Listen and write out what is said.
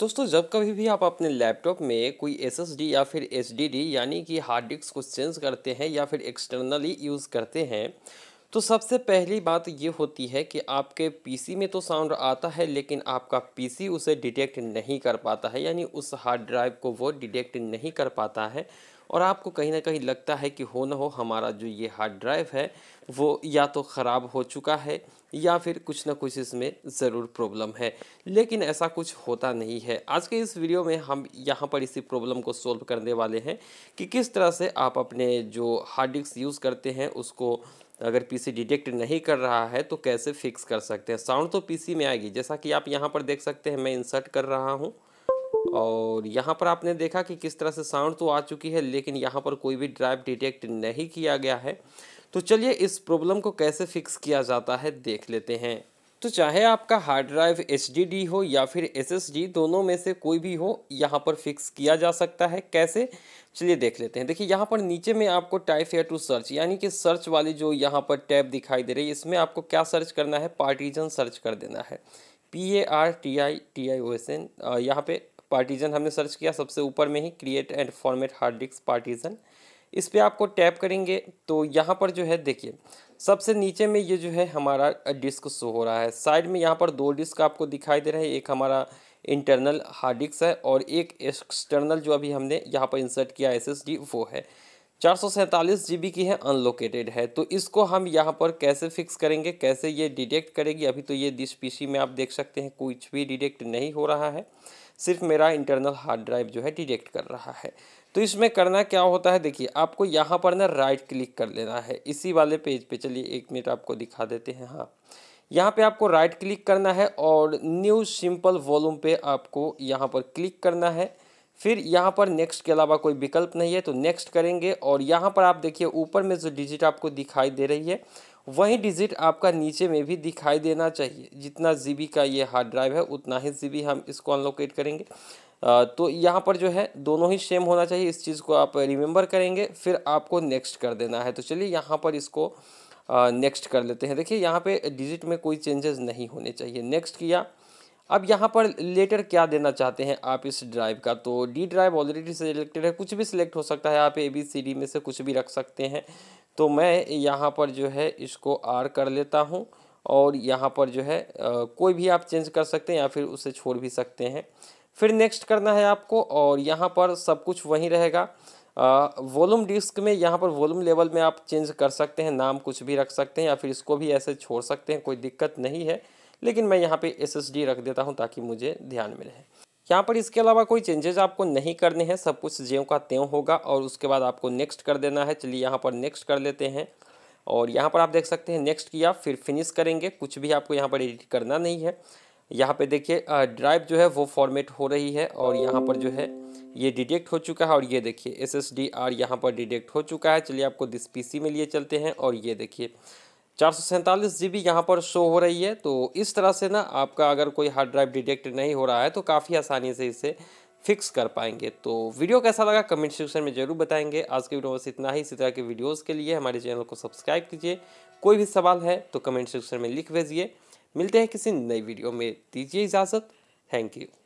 दोस्तों जब कभी भी आप अपने लैपटॉप में कोई एस या फिर एस यानी कि हार्ड डिस्क को चेंज करते हैं या फिर एक्सटर्नली यूज़ करते हैं तो सबसे पहली बात ये होती है कि आपके पीसी में तो साउंड आता है लेकिन आपका पीसी उसे डिटेक्ट नहीं कर पाता है यानी उस हार्ड ड्राइव को वो डिटेक्ट नहीं कर पाता है और आपको कहीं ना कहीं लगता है कि हो ना हो हमारा जो ये हार्ड ड्राइव है वो या तो ख़राब हो चुका है या फिर कुछ ना कुछ इसमें ज़रूर प्रॉब्लम है लेकिन ऐसा कुछ होता नहीं है आज के इस वीडियो में हम यहाँ पर इसी प्रॉब्लम को सॉल्व करने वाले हैं कि किस तरह से आप अपने जो हार्ड डिस्क यूज़ करते हैं उसको अगर पीसी डिटेक्ट नहीं कर रहा है तो कैसे फिक्स कर सकते हैं साउंड तो पीसी में आएगी जैसा कि आप यहाँ पर देख सकते हैं मैं इंसर्ट कर रहा हूँ और यहाँ पर आपने देखा कि किस तरह से साउंड तो आ चुकी है लेकिन यहाँ पर कोई भी ड्राइव डिटेक्ट नहीं किया गया है तो चलिए इस प्रॉब्लम को कैसे फिक्स किया जाता है देख लेते हैं तो चाहे आपका हार्ड ड्राइव एच हो या फिर एस दोनों में से कोई भी हो यहाँ पर फिक्स किया जा सकता है कैसे चलिए देख लेते हैं देखिए यहाँ पर नीचे में आपको टाइप या टू सर्च यानी कि सर्च वाली जो यहाँ पर टैब दिखाई दे रही है इसमें आपको क्या सर्च करना है पार्टीजन सर्च कर देना है P A R T I T I O S N यहाँ पे पार्टीजन हमने सर्च किया सबसे ऊपर में ही create and format hard disk partition इस पर आपको टैप करेंगे तो यहाँ पर जो है देखिए सबसे नीचे में ये जो है हमारा डिस्क शो हो रहा है साइड में यहाँ पर दो डिस्क आपको दिखाई दे रहा है एक हमारा इंटरनल हार्ड डिस्क है और एक एक्सटर्नल जो अभी हमने यहाँ पर इंसर्ट किया एस वो है चार सौ सैंतालीस जी की है अनलोकेटेड है तो इसको हम यहाँ पर कैसे फिक्स करेंगे कैसे ये डिटेक्ट करेगी अभी तो ये दिस पीसी में आप देख सकते हैं कुछ भी डिटेक्ट नहीं हो रहा है सिर्फ मेरा इंटरनल हार्ड ड्राइव जो है डिटेक्ट कर रहा है तो इसमें करना क्या होता है देखिए आपको यहाँ पर ना राइट क्लिक कर लेना है इसी वाले पेज पे चलिए एक मिनट आपको दिखा देते हैं हाँ यहाँ पे आपको राइट क्लिक करना है और न्यू सिंपल वॉल्यूम पे आपको यहाँ पर क्लिक करना है फिर यहाँ पर नेक्स्ट के अलावा कोई विकल्प नहीं है तो नेक्स्ट करेंगे और यहाँ पर आप देखिए ऊपर में जो डिजिट आपको दिखाई दे रही है वही डिजिट आपका नीचे में भी दिखाई देना चाहिए जितना जी का ये हार्ड ड्राइव है उतना ही जी हम इसको अनलोकेट करेंगे तो यहाँ पर जो है दोनों ही सेम होना चाहिए इस चीज़ को आप रिमेंबर करेंगे फिर आपको नेक्स्ट कर देना है तो चलिए यहाँ पर इसको नेक्स्ट कर लेते हैं देखिए यहाँ पे डिजिट में कोई चेंजेस नहीं होने चाहिए नेक्स्ट किया अब यहाँ पर लेटर क्या देना चाहते हैं आप इस ड्राइव का तो डी ड्राइव ऑलरेडी सिलेक्टेड है कुछ भी सिलेक्ट हो सकता है आप ए बी सी डी में से कुछ भी रख सकते हैं तो मैं यहाँ पर जो है इसको आर कर लेता हूँ और यहाँ पर जो है कोई भी आप चेंज कर सकते हैं या फिर उसे छोड़ भी सकते हैं फिर नेक्स्ट करना है आपको और यहाँ पर सब कुछ वहीं रहेगा वॉल्यूम डिस्क में यहाँ पर वॉल्यूम लेवल में आप चेंज कर सकते हैं नाम कुछ भी रख सकते हैं या फिर इसको भी ऐसे छोड़ सकते हैं कोई दिक्कत नहीं है लेकिन मैं यहाँ पे एस रख देता हूँ ताकि मुझे ध्यान में रहे यहाँ पर इसके अलावा कोई चेंजेज आपको नहीं करने हैं सब कुछ ज्यों का त्यों होगा और उसके बाद आपको नेक्स्ट कर देना है चलिए यहाँ पर नेक्स्ट कर लेते हैं और यहाँ पर आप देख सकते हैं नेक्स्ट किया फिर फिनिश करेंगे कुछ भी आपको यहाँ पर एडिट करना नहीं है यहाँ पे देखिए ड्राइव जो है वो फॉर्मेट हो रही है और यहाँ पर जो है ये डिटेक्ट हो चुका है और ये देखिए एस एस डी आर यहाँ पर डिटेक्ट हो चुका है चलिए आपको दिस पी सी में लिए चलते हैं और ये देखिए चार सौ सैंतालीस जी बी यहाँ पर शो हो रही है तो इस तरह से ना आपका अगर कोई हार्ड ड्राइव डिटेक्ट नहीं हो रहा है तो काफ़ी आसानी से इसे फिक्स कर पाएंगे तो वीडियो कैसा लगा कमेंट सेक्शन में जरूर बताएंगे आज के वीडियो में बस इतना ही इसी तरह के वीडियोस के लिए हमारे चैनल को सब्सक्राइब कीजिए कोई भी सवाल है तो कमेंट सेक्शन में लिख भेजिए मिलते हैं किसी नई वीडियो में दीजिए इजाज़त थैंक यू